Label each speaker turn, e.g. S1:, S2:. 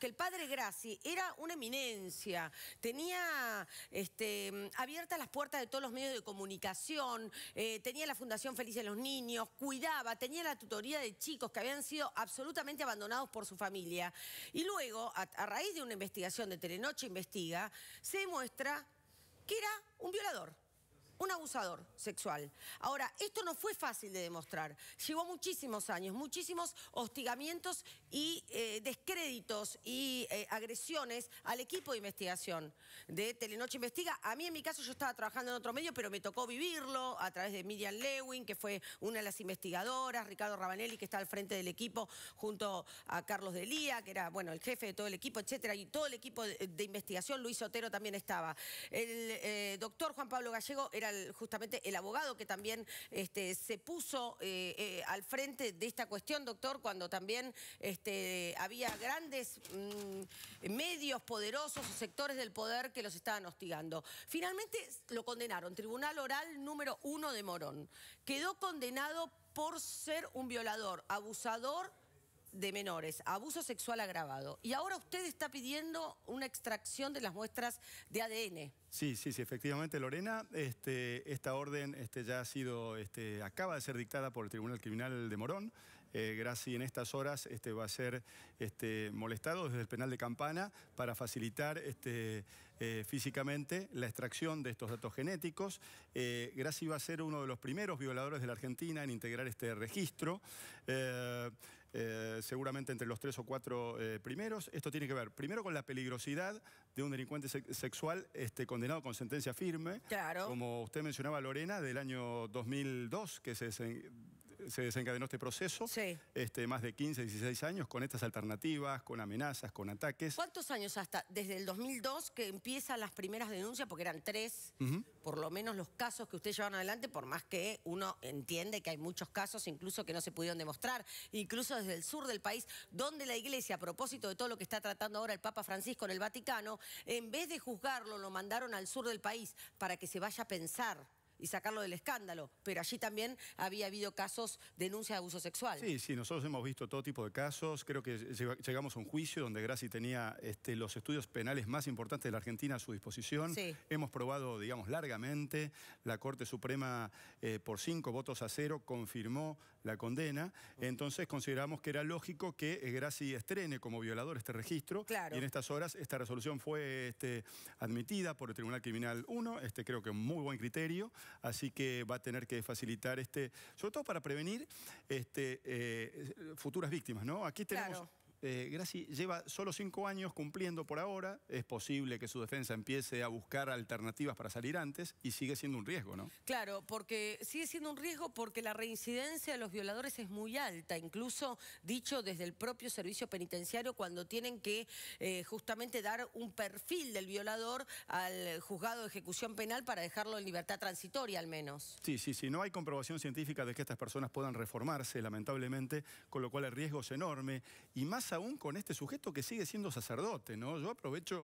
S1: que el padre Graci era una eminencia, tenía este, abiertas las puertas de todos los medios de comunicación, eh, tenía la Fundación Felices los Niños, cuidaba, tenía la tutoría de chicos que habían sido absolutamente abandonados por su familia. Y luego, a, a raíz de una investigación de Telenoche Investiga, se demuestra que era un violador un abusador sexual. Ahora, esto no fue fácil de demostrar. Llevó muchísimos años, muchísimos hostigamientos y eh, descréditos y eh, agresiones al equipo de investigación de Telenoche Investiga. A mí, en mi caso, yo estaba trabajando en otro medio, pero me tocó vivirlo a través de Miriam Lewin, que fue una de las investigadoras, Ricardo Rabanelli, que está al frente del equipo, junto a Carlos Delía, que era, bueno, el jefe de todo el equipo, etcétera, y todo el equipo de, investigación, Luis Otero también estaba. El eh, doctor Juan Pablo Gallego era justamente el abogado que también este, se puso eh, eh, al frente de esta cuestión, doctor, cuando también este, había grandes mm, medios poderosos sectores del poder que los estaban hostigando. Finalmente lo condenaron, Tribunal Oral número uno de Morón. Quedó condenado por ser un violador, abusador de menores, abuso sexual agravado. Y ahora usted está pidiendo una extracción de las muestras de ADN.
S2: Sí, sí, sí, efectivamente, Lorena, este, esta orden este, ya ha sido, este, acaba de ser dictada por el Tribunal Criminal de Morón. Eh, gracias y en estas horas este, va a ser este, molestado desde el penal de Campana para facilitar este, eh, físicamente la extracción de estos datos genéticos. Eh, Graci va a ser uno de los primeros violadores de la Argentina en integrar este registro, eh, eh, seguramente entre los tres o cuatro primeros. Esto tiene que ver primero con la peligrosidad de un delincuente sexual este, condenado con sentencia firme, claro. como usted mencionaba, Lorena, del año 2002, que se se desencadenó este proceso. Este, más de 15, 16 años con estas alternativas, con amenazas, con ataques.
S1: ¿Cuántos años hasta? Desde el 2002 que empiezan las primeras denuncias, porque eran tres, por lo menos los casos que ustedes llevaron adelante, por más que uno entiende que hay muchos casos incluso que no se pudieron demostrar, incluso desde el sur del país, donde la Iglesia, a propósito de todo lo que está tratando ahora el Papa Francisco en el Vaticano, en vez de juzgarlo, lo mandaron al sur del país para que se vaya a pensar y sacarlo del escándalo, pero allí también había habido casos,
S2: denuncias de abuso sexual. Sí, sí, nosotros hemos visto todo tipo de casos, creo que llegamos a un juicio donde Graci tenía este, los estudios penales más importantes de la Argentina a su disposición, hemos probado, digamos, largamente, la Corte Suprema eh, por cinco votos a cero confirmó la condena, entonces consideramos que era lógico que eh, Graci estrene como violador este registro claro. y en estas horas esta resolución fue este, admitida por el Tribunal Criminal 1, este, creo que un muy buen criterio, así que va a tener que facilitar, este, sobre todo para prevenir este, eh, futuras víctimas. Aquí tenemos... Eh, lleva solo cinco años cumpliendo por ahora. Es posible que su defensa empiece a buscar alternativas para salir antes y sigue siendo un riesgo, ¿no?
S1: Claro, porque sigue siendo un riesgo porque la reincidencia de los violadores es muy alta. Incluso dicho desde el propio servicio penitenciario cuando tienen que eh, justamente dar un perfil del violador al juzgado de ejecución penal para dejarlo en libertad transitoria al menos.
S2: Sí, sí, sí. No hay comprobación científica de que estas personas puedan reformarse, lamentablemente, con lo cual el riesgo es enorme. Y más aún con este sujeto que sigue siendo sacerdote, ¿no? Yo aprovecho